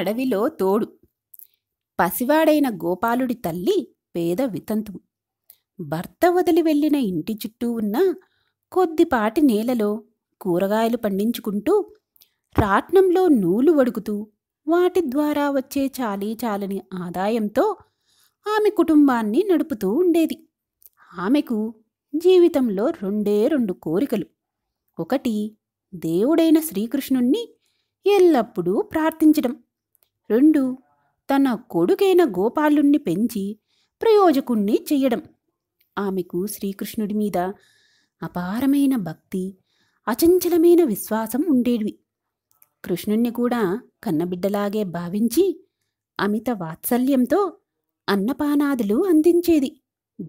అడవిలో తోడు పసివాడైన గోపాలుడి తల్లి పేద వితంతువు భర్త వదిలి వెళ్ళిన ఇంటి చుట్టూ ఉన్న కొద్దిపాటి నేలలో కూరగాయలు పండించుకుంటూ రాట్నంలో నూలు వడుకుతూ వాటి ద్వారా వచ్చే చాలీ చాలని ఆదాయంతో ఆమె కుటుంబాన్ని నడుపుతూ ఉండేది ఆమెకు జీవితంలో రెండే రెండు కోరికలు ఒకటి దేవుడైన శ్రీకృష్ణుణ్ణి ఎల్లప్పుడూ ప్రార్థించడం రెండు తన కొడుకైన గోపాలుణ్ణి పెంచి ప్రయోజకుణ్ణి చెయ్యడం ఆమెకు శ్రీకృష్ణుడి మీద అపారమైన భక్తి అచంచలమైన విశ్వాసం ఉండేవి కృష్ణుణ్ణి కూడా కన్నబిడ్డలాగే భావించి అమిత వాత్సల్యంతో అన్నపానాదులు అందించేది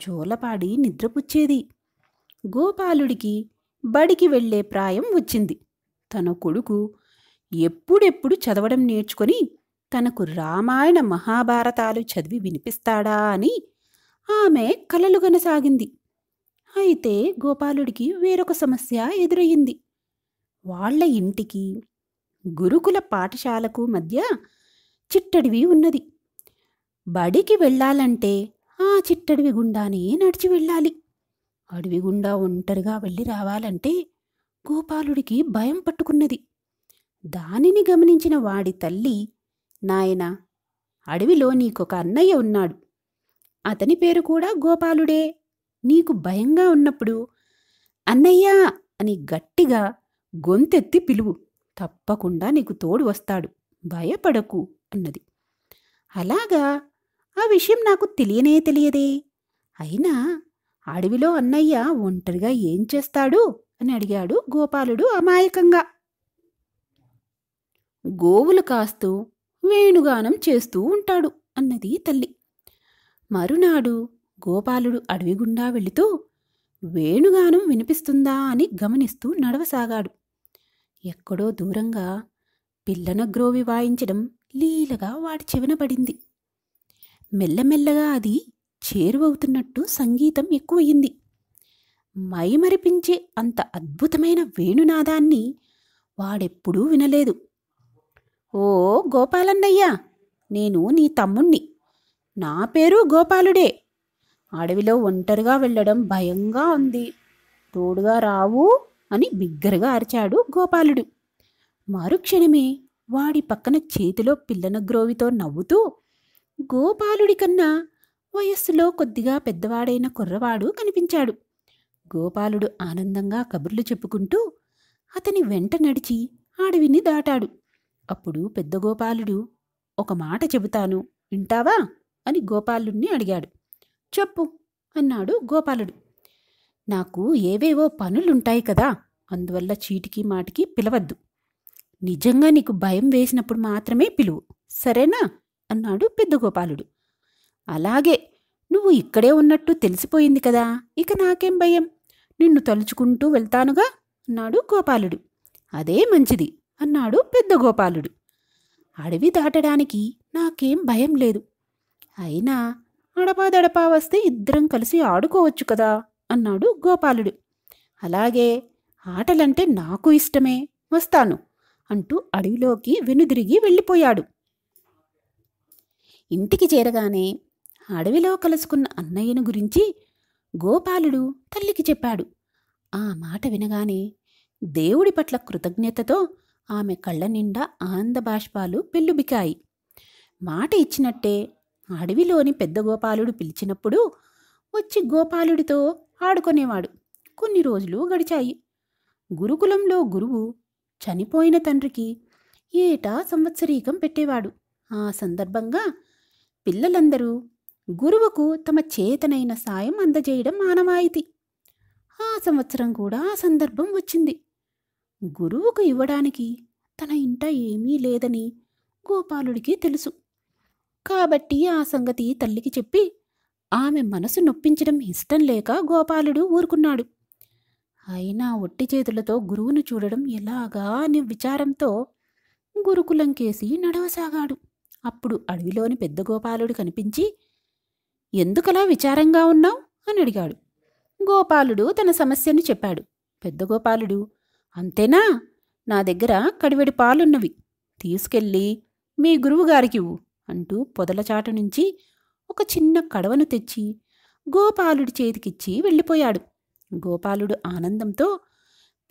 జోలపాడి నిద్రపుచ్చేది గోపాలుడికి బడికి వెళ్లే ప్రాయం వచ్చింది తన కొడుకు ఎప్పుడెప్పుడు చదవడం నేర్చుకొని తనకు రామాయణ మహాభారతాలు చదివి వినిపిస్తాడా అని ఆమె కలలుగనసాగింది అయితే గోపాలుడికి వేరొక సమస్య ఎదురయ్యింది వాళ్ల ఇంటికి గురుకుల పాఠశాలకు మధ్య చిట్టడివి ఉన్నది బడికి వెళ్ళాలంటే ఆ చిట్టడివి గుండానే నడిచి వెళ్ళాలి అడవి గుండా ఒంటరిగా వెళ్ళి రావాలంటే గోపాలుడికి భయం పట్టుకున్నది దానిని గమనించిన వాడి తల్లి నాయనా అడవిలో నీకొక అన్నయ్య ఉన్నాడు అతని పేరు కూడా గోపాలుడే నీకు భయంగా ఉన్నప్పుడు అన్నయ్యా అని గట్టిగా గొంతెత్తి పిలువు తప్పకుండా నీకు తోడు వస్తాడు భయపడకు అన్నది అలాగా ఆ విషయం నాకు తెలియనే తెలియదే అయినా అడవిలో అన్నయ్య ఒంటరిగా ఏం చేస్తాడు అని అడిగాడు గోపాలుడు అమాయకంగా గోవులు కాస్తూ వేణుగానం చేస్తూ ఉంటాడు అన్నది తల్లి మరునాడు గోపాలుడు అడవి గుండా వెళుతూ వేణుగానం వినిపిస్తుందా అని గమనిస్తూ నడవసాగాడు ఎక్కడో దూరంగా పిల్లనగ్రోవి వాయించడం లీలగా వాడి చెవిన పడింది మెల్లమెల్లగా అది చేరువవుతున్నట్టు సంగీతం ఎక్కువయింది మైమరిపించే అంత అద్భుతమైన వేణునాదాన్ని వాడెప్పుడూ వినలేదు ఓ గోపాలన్నయ్య నేను నీ తమ్ముణ్ణి నా పేరు గోపాలుడే అడవిలో ఒంటరిగా వెళ్ళడం భయంగా ఉంది తోడుగా రావు అని బిగ్గరగా అరిచాడు గోపాలుడు మరుక్షణమే వాడి పక్కన చేతిలో పిల్లన గ్రోవితో నవ్వుతూ గోపాలుడి కన్నా వయస్సులో కొద్దిగా పెద్దవాడైన కుర్రవాడు కనిపించాడు గోపాలుడు ఆనందంగా కబుర్లు చెప్పుకుంటూ అతని వెంట నడిచి అడవిని దాటాడు అప్పుడు పెద్ద గోపాలుడు ఒక మాట చెబుతాను వింటావా అని గోపాలుణ్ణి అడిగాడు చెప్పు అన్నాడు గోపాలుడు నాకు ఏవేవో పనులుంటాయి కదా అందువల్ల చీటికి మాటికి పిలవద్దు నిజంగా నీకు భయం వేసినప్పుడు మాత్రమే పిలువు సరేనా అన్నాడు పెద్ద గోపాలుడు అలాగే నువ్వు ఇక్కడే ఉన్నట్టు తెలిసిపోయింది కదా ఇక నాకేం భయం నిన్ను తలుచుకుంటూ వెళ్తానుగా అన్నాడు గోపాలుడు అదే మంచిది అన్నాడు పెద్ద గోపాలుడు అడవి దాటడానికి నాకేం భయం లేదు అయినా అడపాదడపా వస్తే ఇద్దరం కలిసి ఆడుకోవచ్చు కదా అన్నాడు గోపాలుడు అలాగే ఆటలంటే నాకు ఇష్టమే వస్తాను అంటూ అడవిలోకి వెనుదిరిగి వెళ్ళిపోయాడు ఇంటికి చేరగానే అడవిలో కలుసుకున్న అన్నయ్యను గురించి గోపాలుడు తల్లికి చెప్పాడు ఆ మాట వినగానే దేవుడి పట్ల కృతజ్ఞతతో ఆమె కళ్ళ నిండా ఆనందబాష్పాలు పెళ్ళుబికాయి మాట ఇచ్చినట్టే అడవిలోని పెద్ద గోపాలుడు పిలిచినప్పుడు వచ్చి గోపాలుడితో ఆడుకునేవాడు కొన్ని రోజులు గడిచాయి గురుకులంలో గురువు చనిపోయిన తండ్రికి ఏటా సంవత్సరీకం పెట్టేవాడు ఆ సందర్భంగా పిల్లలందరూ గురువుకు తమ చేతనైన సాయం అందజేయడం మానవాయితీ ఆ సంవత్సరం కూడా ఆ సందర్భం వచ్చింది గురువుకు ఇవ్వడానికి తన ఇంట ఏమీ లేదని గోపాలుడికి తెలుసు కాబట్టి ఆ సంగతి తల్లికి చెప్పి ఆమె మనసు నొప్పించడం ఇష్టం లేక గోపాలుడు ఊరుకున్నాడు అయినా ఒట్టి చేతులతో గురువును చూడడం ఎలాగా అనే విచారంతో గురుకులం కేసి నడవసాగాడు అప్పుడు అడవిలోని పెద్ద గోపాలుడు కనిపించి ఎందుకలా విచారంగా ఉన్నావు అని అడిగాడు గోపాలుడు తన సమస్యను చెప్పాడు పెద్ద గోపాలుడు అంతేనా నా దగ్గర కడివెడి పాలున్నవి తీసుకెళ్ళి మీ గురువుగారికి అంటూ పొదలచాటు నుంచి ఒక చిన్న కడవను తెచ్చి గోపాలుడి చేతికిచ్చి వెళ్ళిపోయాడు గోపాలుడు ఆనందంతో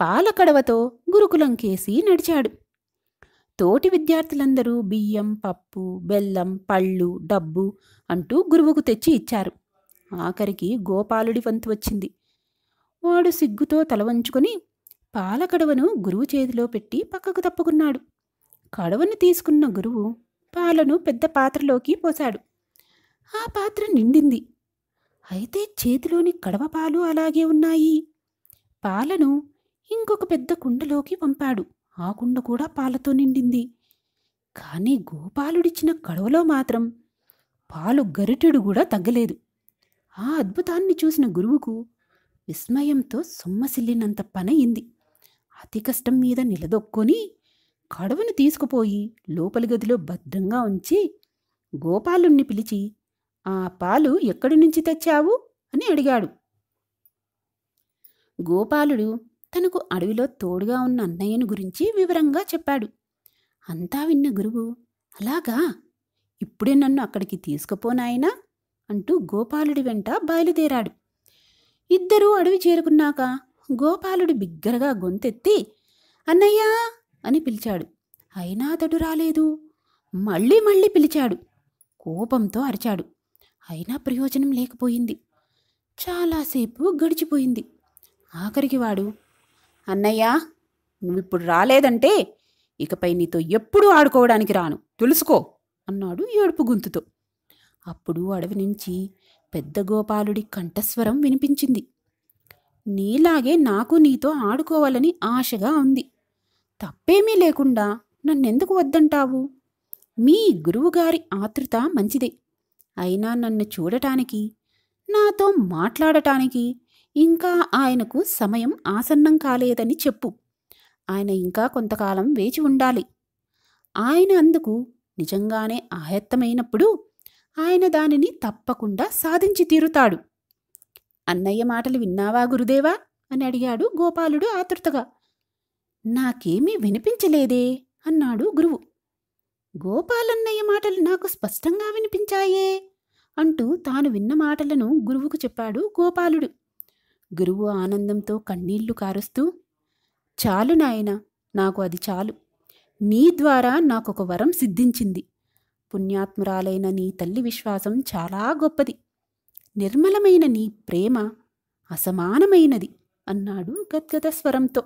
పాలకడవతో గురుకులంకేసి నడిచాడు తోటి విద్యార్థులందరూ బియ్యం పప్పు బెల్లం పళ్ళు డబ్బు అంటూ గురువుకు తెచ్చి ఇచ్చారు ఆఖరికి గోపాలుడి వంతు వచ్చింది వాడు సిగ్గుతో తలవంచుకొని పాలకడవను గురువు చేతిలో పెట్టి పక్కకు తప్పుకున్నాడు కడవను తీసుకున్న గురువు పాలను పెద్ద పాత్రలోకి పోశాడు ఆ పాత్ర నిండింది అయితే చేతిలోని కడవ పాలు అలాగే ఉన్నాయి పాలను ఇంకొక పెద్ద కుండలోకి పంపాడు ఆ కుండ కూడా పాలతో నిండింది కానీ గోపాలుడిచ్చిన కడవలో మాత్రం పాలు గరిటెడు కూడా తగ్గలేదు ఆ అద్భుతాన్ని చూసిన గురువుకు విస్మయంతో సొమ్మసిల్లినంత పనయింది అతి కష్టం మీద నిలదొక్కొని కడువును తీసుకుపోయి లోపలి గదిలో భద్రంగా ఉంచి గోపాలుణ్ణి పిలిచి ఆ పాలు ఎక్కడి నుంచి తెచ్చావు అని అడిగాడు గోపాలుడు తనకు అడవిలో తోడుగా ఉన్న అన్నయ్యను గురించి వివరంగా చెప్పాడు అంతా విన్న గురువు అలాగా ఇప్పుడే నన్ను అక్కడికి తీసుకుపోనాయనా అంటూ గోపాలుడి వెంట బయలుదేరాడు ఇద్దరూ అడవి చేరుకున్నాక గోపాలుడు బిగ్గరగా గొంతెత్తి అన్నయ్యా అని పిలిచాడు అయినా అతడు రాలేదు మళ్ళీ మళ్ళీ పిలిచాడు కోపంతో అరిచాడు అయినా ప్రయోజనం లేకపోయింది చాలాసేపు గడిచిపోయింది ఆఖరికి వాడు అన్నయ్యా నువ్విప్పుడు రాలేదంటే ఇకపై నీతో ఎప్పుడూ ఆడుకోవడానికి రాను తెలుసుకో అన్నాడు ఏడుపు గొంతుతో అప్పుడు అడవి నుంచి పెద్ద గోపాలుడి కంఠస్వరం వినిపించింది నీలాగే నాకు నీతో ఆడుకోవాలని ఆశగా ఉంది తప్పేమీ లేకుండా నన్నెందుకు వద్దంటావు మీ గురువుగారి ఆతృత మంచిదే అయినా నన్ను చూడటానికి నాతో మాట్లాడటానికి ఇంకా ఆయనకు సమయం ఆసన్నం కాలేదని చెప్పు ఆయన ఇంకా కొంతకాలం వేచి ఉండాలి ఆయన అందుకు నిజంగానే ఆయత్తమైనప్పుడు ఆయన దానిని తప్పకుండా సాధించి తీరుతాడు అన్నయ్య మాటలు విన్నావా గురుదేవా అని అడిగాడు గోపాలుడు ఆతృతగా నాకేమీ వినిపించలేదే అన్నాడు గురువు గోపాలన్నయ్య మాటలు నాకు స్పష్టంగా వినిపించాయే అంటూ తాను విన్న మాటలను గురువుకు చెప్పాడు గోపాలుడు గురువు ఆనందంతో కన్నీళ్లు కారుస్తూ చాలు నాయన నాకు అది చాలు నీ ద్వారా నాకొక వరం సిద్ధించింది పుణ్యాత్మురాలైన నీ తల్లి విశ్వాసం చాలా గొప్పది నిర్మలమైన నీ ప్రేమ అసమానమైనది అన్నాడు గద్గద స్వరంతో